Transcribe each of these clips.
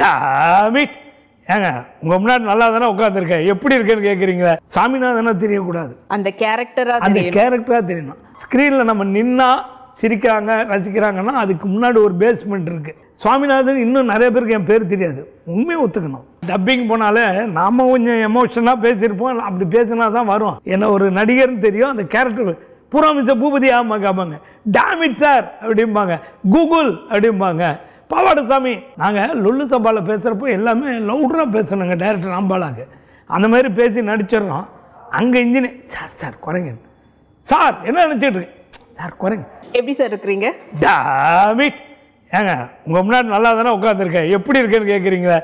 டாமிட் ஏங்க உங்க முன்னாடி நல்லா தானே உட்காந்துருக்கேன் எப்படி இருக்கேன்னு கேட்குறீங்க சாமிநாதனா தெரியக்கூடாது அந்த கேரக்டரா அந்த கேரக்டரா தெரியணும் ஸ்க்ரீனில் நம்ம நின்னா சிரிக்கிறாங்க ரசிக்கிறாங்கன்னா அதுக்கு முன்னாடி ஒரு பேஸ்மெண்ட் இருக்குது சுவாமிநாதன் இன்னும் நிறைய பேருக்கு என் பேர் தெரியாது உண்மையை ஒத்துக்கணும் டப்பிங் போனாலே நாம் கொஞ்சம் எமோஷனாக பேசியிருப்போம் அப்படி பேசினா தான் வரும் என்ன ஒரு நடிகர்னு தெரியும் அந்த கேரக்டர் பூராமிச பூபதி ஆமாங்க ஆமாங்க டேமிட் சார் அப்படிம்பாங்க கூகுள் அப்படிம்பாங்க பாவாடு சாமி நாங்கள் லுல்லு சபாவில் பேசுகிறப்போ எல்லாமே லவுடராக பேசணுங்க டேரக்டர் அம்பாலாங்க அந்த மாதிரி பேசி நடிச்சிடுறோம் அங்கே இன்ஜினே சார் சார் குறைங்க சார் என்ன நினச்சிட்டு சார் குறைங்க எப்படி சார் இருக்கிறீங்க டாமிட் ஏங்க உங்கள் முன்னாடி நல்லா தானே உட்காந்துருக்கேன் எப்படி இருக்குன்னு கேட்குறீங்களே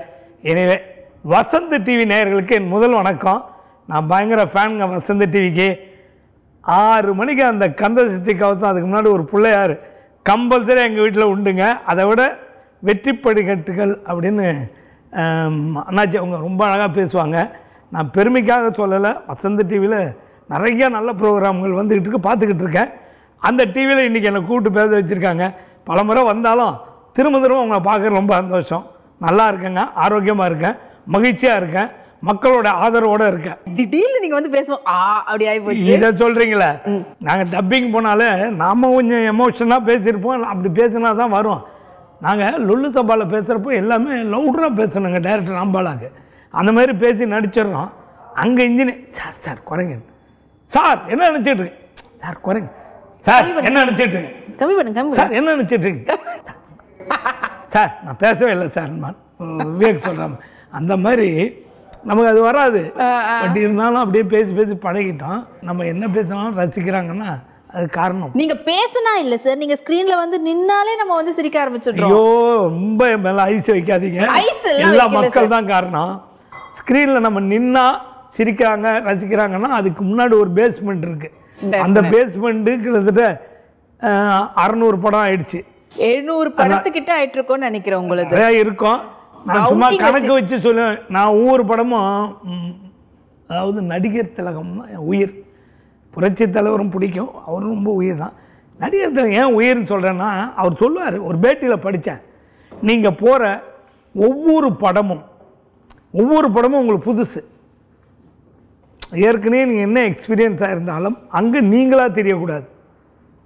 எனவே வசந்த் டிவி நேயர்களுக்கு என் முதல் வணக்கம் நான் பயங்கர ஃபேனுங்க வசந்த் டிவிக்கு ஆறு மணிக்கு அந்த கந்த சிட்டி கவசம் அதுக்கு முன்னாடி ஒரு பிள்ளையார் கம்பல்சரி எங்கள் வீட்டில் உண்டுங்க அதை விட வெற்றி படிக்கட்டுகள் அப்படின்னு அண்ணாச்சி அவங்க ரொம்ப அழகாக பேசுவாங்க நான் பெருமைக்காக சொல்லலை வசந்த டிவியில் நிறையா நல்ல ப்ரோக்ராம்கள் வந்துக்கிட்டு இருக்கு பார்த்துக்கிட்டு இருக்கேன் அந்த டிவியில் இன்றைக்கி என்னை கூப்பிட்டு பேச வச்சுருக்காங்க பல முறை வந்தாலும் திரும்ப திரும்ப உங்களை பார்க்குற ரொம்ப சந்தோஷம் நல்லா இருக்கேங்க ஆரோக்கியமாக இருக்கேன் மகிழ்ச்சியாக இருக்கேன் மக்களோட ஆதரவோட இருக்கேன் திடீர்னு நீங்கள் வந்து பேசுவோம் ஆ அப்படி ஆகி இதை சொல்கிறீங்களே நாங்கள் டப்பிங் போனாலே நாம் கொஞ்சம் எமோஷனாக பேசியிருப்போம் அப்படி பேசினா தான் வரும் நாங்கள் லுல்லு சபாவில் பேசுகிறப்போ எல்லாமே லவுடராக பேசணுங்க டேரக்டர் அம்பாலாங்க அந்த மாதிரி பேசி நடிச்சிடுறோம் அங்கே இன்ஜினியர் சார் சார் குறைங்க சார் என்ன நினச்சிட்டு சார் குறைங்க சார் என்ன நினச்சிட்டு கம்மி பண்ணுங்க சார் என்ன நினச்சிட்டு சார் நான் பேசவே இல்லை சார் விவேக் சொல்கிறாங்க அந்த மாதிரி நமக்கு அது வராது பட் இருந்தாலும் அப்படியே பேசி பேசி பழகிட்டோம் நம்ம என்ன பேசினாலும் ரசிக்கிறாங்கன்னா அது காரணம் நீங்க பேசினா இல்ல சார் நீங்க ஸ்கிரீன்ல வந்து நின்னாலே நம்ம வந்து சிரிக்க ஆரம்பிச்சிடுறோம் ஐயோ ரொம்ப மேல ஐஸ் வைக்காதீங்க எல்லா மக்கள் தான் காரணம் ஸ்கிரீன்ல நம்ம நின்னா சிரிக்கிறாங்க ரசிக்கிறாங்கன்னா அதுக்கு முன்னாடி ஒரு பேஸ்மெண்ட் இருக்கு அந்த பேஸ்மெண்ட்டு கிட்டத்தட்ட அறநூறு படம் ஆயிடுச்சு எழுநூறு படத்துக்கிட்ட ஆயிட்டு இருக்கோம்னு நினைக்கிறேன் உங்களுக்கு இருக்கும் நான் சும்மா கணக்கு வச்சு சொல்லுவேன் நான் ஒவ்வொரு படமும் அதாவது நடிகர் திலகம் உயிர் புரட்சி தலைவரும் பிடிக்கும் அவரும் ரொம்ப உயிர் தான் நடிகர் ஏன் உயிர்னு சொல்கிறேன்னா அவர் சொல்லுவார் ஒரு பேட்டியில் படித்தேன் நீங்கள் போகிற ஒவ்வொரு படமும் ஒவ்வொரு படமும் உங்களுக்கு புதுசு ஏற்கனவே நீங்கள் என்ன எக்ஸ்பீரியன்ஸாக இருந்தாலும் அங்கே நீங்களாக தெரியக்கூடாது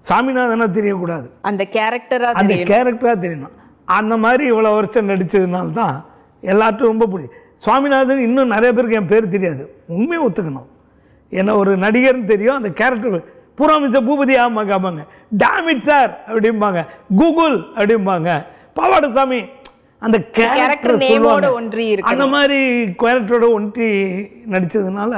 சாமிநாதனாக தெரியக்கூடாது அந்த கேரக்டராக அந்த கேரக்டராக தெரியணும் அந்த மாதிரி இவ்வளோ வருஷம் நடித்ததுனால தான் எல்லாத்தையும் ரொம்ப பிடிக்கும் சுவாமிநாதன் இன்னும் நிறைய பேருக்கு என் பேர் தெரியாது உண்மையை ஒத்துக்கணும் ஏன்னா ஒரு நடிகர்னு தெரியும் அந்த கேரக்டர் பூரா மிஸ்டர் பூபதி ஆமாங்க ஆமாங்க டேமிட் சார் அப்படிம்பாங்க கூகுள் அப்படிம்பாங்க பாவாடசாமி அந்த கேரக்டர் ஒன்றி அந்த மாதிரி கேரக்டரோட ஒன்றி நடித்ததுனால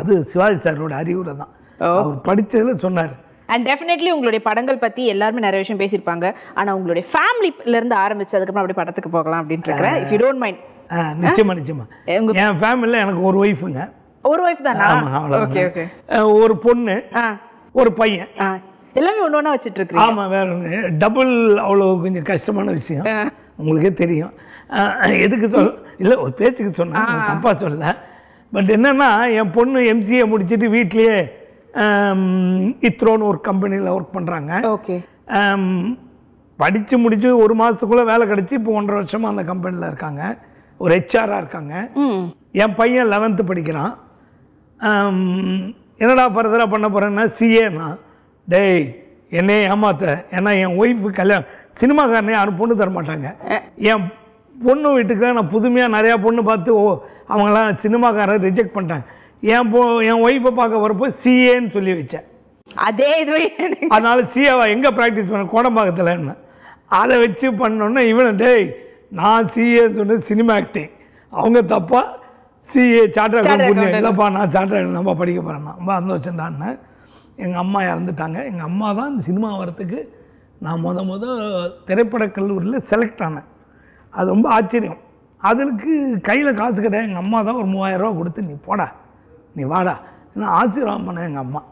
அது சிவாஜி சாரோட அறிவுரை தான் அவர் படித்ததில் சொன்னார் அண்ட் டெஃபினெட்லி உங்களுடைய படங்கள் பற்றி எல்லாருமே நிறைய விஷயம் பேசியிருப்பாங்க ஆனால் உங்களுடைய ஃபேமிலிலேருந்து ஆரம்பிச்சு அதுக்கப்புறம் அப்படியே படத்துக்கு போகலாம் அப்படின்ட்டு இருக்கிறேன் இஃப் யூ டோன்ட் மைண்ட் நிச்சயமாக நிச்சயமாக என் ஃபேமிலியில் எனக்கு ஒரு ஒய்ஃபுங்க ஒரு ஒய்ஃப் தானா ஓகே ஓகே ஒரு பொண்ணு ஒரு பையன் எல்லாமே ஒன்று ஒன்றா வச்சுட்டு இருக்கீங்க ஆமாம் வேற ஒன்று டபுள் அவ்வளோ கொஞ்சம் கஷ்டமான விஷயம் உங்களுக்கே தெரியும் எதுக்கு சொல் இல்லை ஒரு பேச்சுக்கு சொன்னேன் தப்பாக சொல்ல பட் என்னென்னா என் பொண்ணு எம்சிஏ முடிச்சுட்டு வீட்லேயே இத்ரோன்னு ஒரு கம்பெனியில் ஒர்க் பண்ணுறாங்க ஓகே படித்து முடித்து ஒரு மாதத்துக்குள்ளே வேலை கிடச்சி இப்போ ஒன்றரை வருஷமாக அந்த கம்பெனியில் இருக்காங்க ஒரு ஹெச்ஆராக இருக்காங்க என் பையன் லெவன்த்து படிக்கிறான் என்னடா ஃபர்தராக பண்ண போகிறேன்னா நான் டேய் என்னையே ஏமாத்த ஏன்னா என் ஒய்ஃபு கல்யாணம் சினிமாக்காரனே யாரும் பொண்ணு தர மாட்டாங்க என் பொண்ணு வீட்டுக்கு நான் புதுமையாக நிறையா பொண்ணு பார்த்து ஓ அவங்களாம் சினிமாக்காரன் ரிஜெக்ட் பண்ணிட்டாங்க என் பொ என் ஒய்ஃபை பார்க்க வரப்போ சிஏன்னு சொல்லி வச்சேன் அதே இது அதனால சிஏவா எங்கே ப்ராக்டிஸ் பண்ண கோடம்பாக்கத்தில் என்ன அதை வச்சு பண்ணோன்னா இவனை டேய் நான் சிஏ சொன்னது சினிமா ஆக்டிங் அவங்க தப்பாக சிஏ சார்ட்டர் அக்கௌண்ட் இல்லைப்பா நான் சார்ட்டர் அக்கௌண்ட் படிக்க போகிறேன்னா ரொம்ப சந்தோஷம்டான்னு எங்கள் அம்மா இறந்துட்டாங்க எங்கள் அம்மா தான் இந்த சினிமா வரத்துக்கு நான் முத முத திரைப்பட கல்லூரியில் செலக்ட் ஆனேன் அது ரொம்ப ஆச்சரியம் அதற்கு கையில் காசு கிடையாது எங்கள் அம்மா தான் ஒரு மூவாயிரரூவா கொடுத்து நீ போடா நீ வாடா ஏன்னா ஆசீர்வாதம் பண்ண எங்கள் அம்மா